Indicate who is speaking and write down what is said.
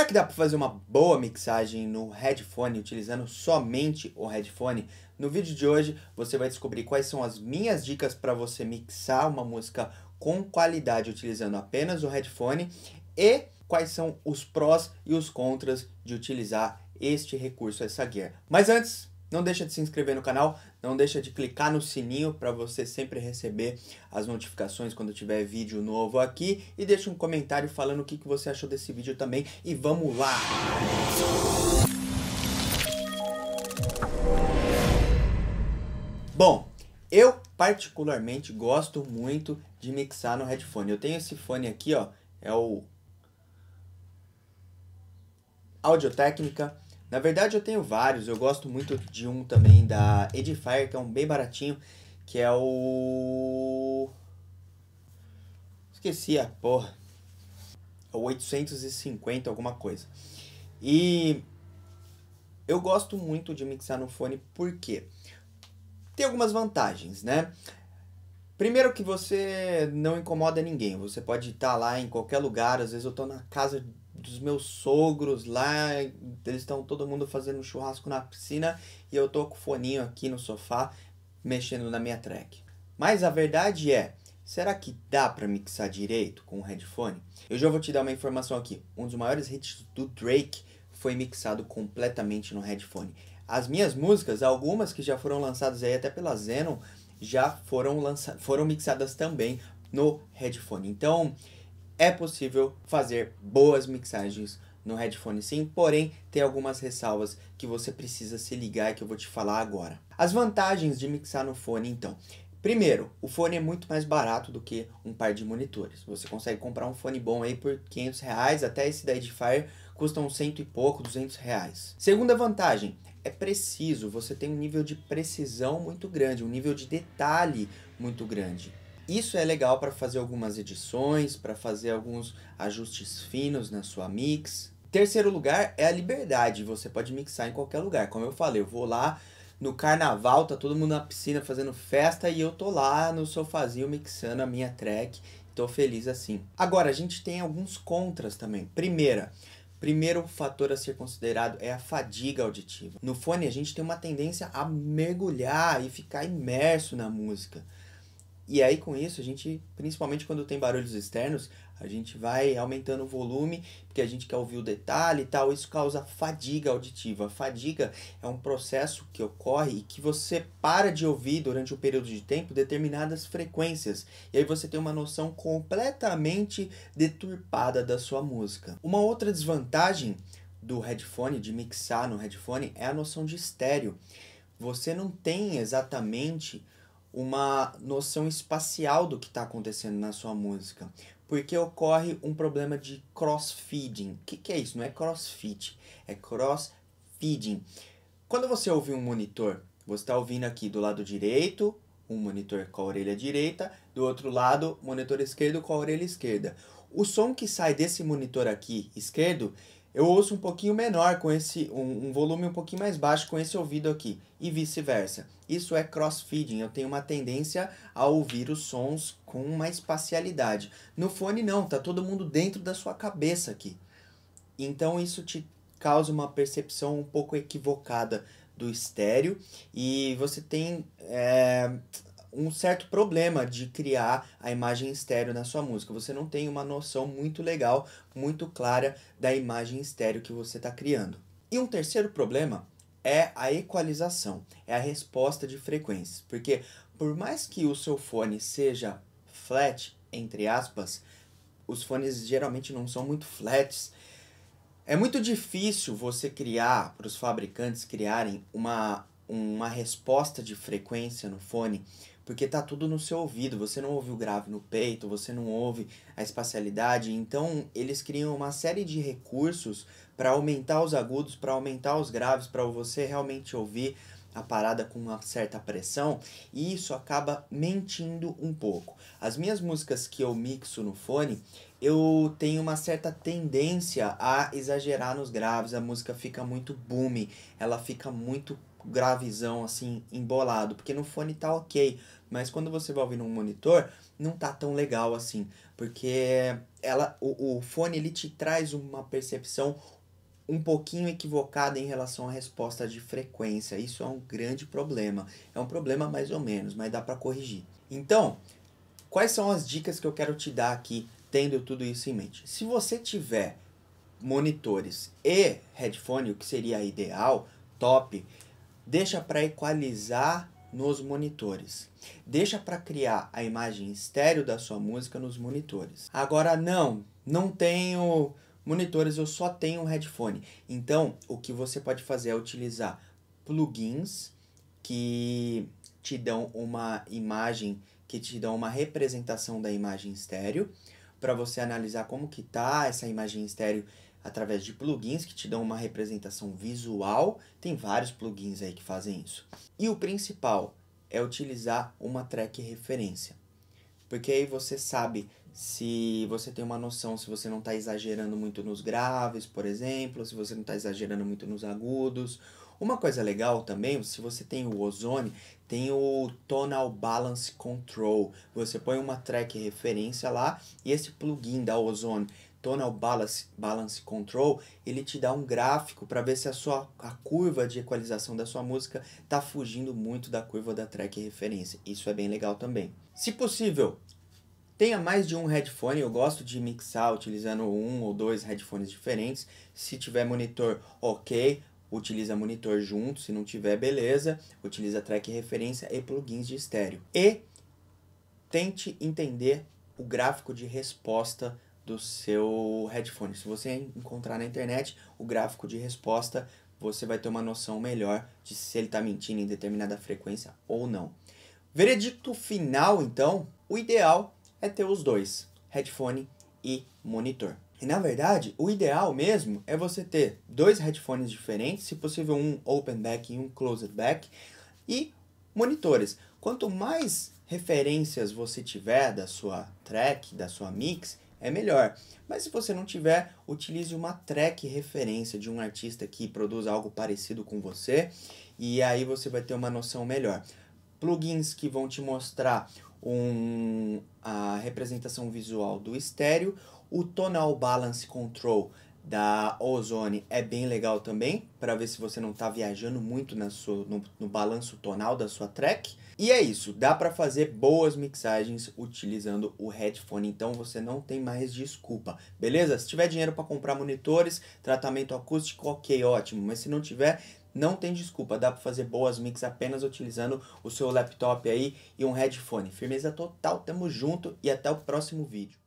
Speaker 1: Será que dá para fazer uma boa mixagem no headphone utilizando somente o headphone? No vídeo de hoje você vai descobrir quais são as minhas dicas para você mixar uma música com qualidade utilizando apenas o headphone e quais são os prós e os contras de utilizar este recurso, essa gear. Mas antes, não deixa de se inscrever no canal, não deixa de clicar no sininho para você sempre receber as notificações quando tiver vídeo novo aqui e deixa um comentário falando o que, que você achou desse vídeo também e vamos lá! Bom, eu particularmente gosto muito de mixar no headphone. Eu tenho esse fone aqui, ó, é o Audio Técnica na verdade, eu tenho vários. Eu gosto muito de um também da Edifier, que é um bem baratinho, que é o... Esqueci a porra. É o 850, alguma coisa. E eu gosto muito de mixar no fone porque tem algumas vantagens, né? Primeiro que você não incomoda ninguém, você pode estar tá lá em qualquer lugar, às vezes eu estou na casa dos meus sogros lá, eles estão todo mundo fazendo churrasco na piscina e eu tô com o foninho aqui no sofá mexendo na minha track. Mas a verdade é, será que dá para mixar direito com o headphone? Eu já vou te dar uma informação aqui. Um dos maiores hits do Drake foi mixado completamente no headphone. As minhas músicas, algumas que já foram lançadas aí até pela Zenon, já foram lança foram mixadas também no headphone. Então, é possível fazer boas mixagens no headphone sim, porém tem algumas ressalvas que você precisa se ligar e que eu vou te falar agora. As vantagens de mixar no fone então. Primeiro, o fone é muito mais barato do que um par de monitores. Você consegue comprar um fone bom aí por 500 reais, até esse da Edifier custa uns cento e pouco, 200 reais. Segunda vantagem, é preciso, você tem um nível de precisão muito grande, um nível de detalhe muito grande. Isso é legal para fazer algumas edições, para fazer alguns ajustes finos na sua mix. Terceiro lugar é a liberdade, você pode mixar em qualquer lugar. Como eu falei, eu vou lá no carnaval, tá todo mundo na piscina fazendo festa e eu tô lá no sofazinho mixando a minha track. Tô feliz assim. Agora, a gente tem alguns contras também. Primeira, Primeiro fator a ser considerado é a fadiga auditiva. No fone a gente tem uma tendência a mergulhar e ficar imerso na música. E aí com isso a gente, principalmente quando tem barulhos externos, a gente vai aumentando o volume, porque a gente quer ouvir o detalhe e tal, isso causa fadiga auditiva. Fadiga é um processo que ocorre e que você para de ouvir durante um período de tempo determinadas frequências. E aí você tem uma noção completamente deturpada da sua música. Uma outra desvantagem do headphone, de mixar no headphone, é a noção de estéreo. Você não tem exatamente uma noção espacial do que está acontecendo na sua música. Porque ocorre um problema de feeding. O que, que é isso? Não é cross feed, é cross feeding. Quando você ouve um monitor, você está ouvindo aqui do lado direito um monitor com a orelha direita, do outro lado, monitor esquerdo com a orelha esquerda. O som que sai desse monitor aqui esquerdo eu ouço um pouquinho menor com esse um, um, volume um pouquinho mais baixo com esse ouvido aqui e vice-versa. Isso é crossfeeding. Eu tenho uma tendência a ouvir os sons com uma espacialidade. No fone não, tá todo mundo dentro da sua cabeça aqui. Então isso te causa uma percepção um pouco equivocada do estéreo e você tem é, um certo problema de criar a imagem estéreo na sua música. Você não tem uma noção muito legal, muito clara da imagem estéreo que você está criando. E um terceiro problema é a equalização, é a resposta de frequência Porque por mais que o seu fone seja flat, entre aspas, os fones geralmente não são muito flats. É muito difícil você criar, para os fabricantes criarem uma, uma resposta de frequência no fone porque tá tudo no seu ouvido, você não ouve o grave no peito, você não ouve a espacialidade, então eles criam uma série de recursos para aumentar os agudos, para aumentar os graves, para você realmente ouvir a parada com uma certa pressão e isso acaba mentindo um pouco. As minhas músicas que eu mixo no fone, eu tenho uma certa tendência a exagerar nos graves, a música fica muito boom, ela fica muito gravizão, assim, embolado. Porque no fone tá ok, mas quando você vai ouvir num monitor, não tá tão legal assim. Porque ela, o, o fone ele te traz uma percepção um pouquinho equivocada em relação à resposta de frequência. Isso é um grande problema. É um problema mais ou menos, mas dá para corrigir. Então, quais são as dicas que eu quero te dar aqui, tendo tudo isso em mente? Se você tiver monitores e headphone, o que seria ideal, top, deixa para equalizar nos monitores. Deixa para criar a imagem estéreo da sua música nos monitores. Agora não, não tenho monitores, eu só tenho um headphone. Então, o que você pode fazer é utilizar plugins que te dão uma imagem, que te dão uma representação da imagem estéreo para você analisar como que tá essa imagem estéreo através de plugins que te dão uma representação visual. Tem vários plugins aí que fazem isso. E o principal é utilizar uma track referência, porque aí você sabe se você tem uma noção se você não está exagerando muito nos graves, por exemplo, se você não está exagerando muito nos agudos. Uma coisa legal também, se você tem o ozone, tem o Tonal Balance Control. Você põe uma track referência lá e esse plugin da Ozone Tonal Balance, Balance Control, ele te dá um gráfico para ver se a sua a curva de equalização da sua música está fugindo muito da curva da track referência. Isso é bem legal também. Se possível, Tenha mais de um headphone, eu gosto de mixar utilizando um ou dois headphones diferentes. Se tiver monitor, ok, utiliza monitor junto, se não tiver, beleza, utiliza track referência e plugins de estéreo. E tente entender o gráfico de resposta do seu headphone. Se você encontrar na internet o gráfico de resposta, você vai ter uma noção melhor de se ele está mentindo em determinada frequência ou não. Veredicto final, então, o ideal é ter os dois, headphone e monitor. E na verdade, o ideal mesmo é você ter dois headphones diferentes, se possível um open back e um closed back, e monitores. Quanto mais referências você tiver da sua track, da sua mix, é melhor. Mas se você não tiver, utilize uma track referência de um artista que produz algo parecido com você, e aí você vai ter uma noção melhor. Plugins que vão te mostrar um, a representação visual do estéreo, o tonal balance control da Ozone é bem legal também, para ver se você não está viajando muito na sua, no, no, balanço tonal da sua track. E é isso, dá para fazer boas mixagens utilizando o headphone, então você não tem mais desculpa, beleza? Se tiver dinheiro para comprar monitores, tratamento acústico, ok, ótimo, mas se não tiver, não tem desculpa, dá para fazer boas mix apenas utilizando o seu laptop aí e um headphone. Firmeza total, tamo junto e até o próximo vídeo.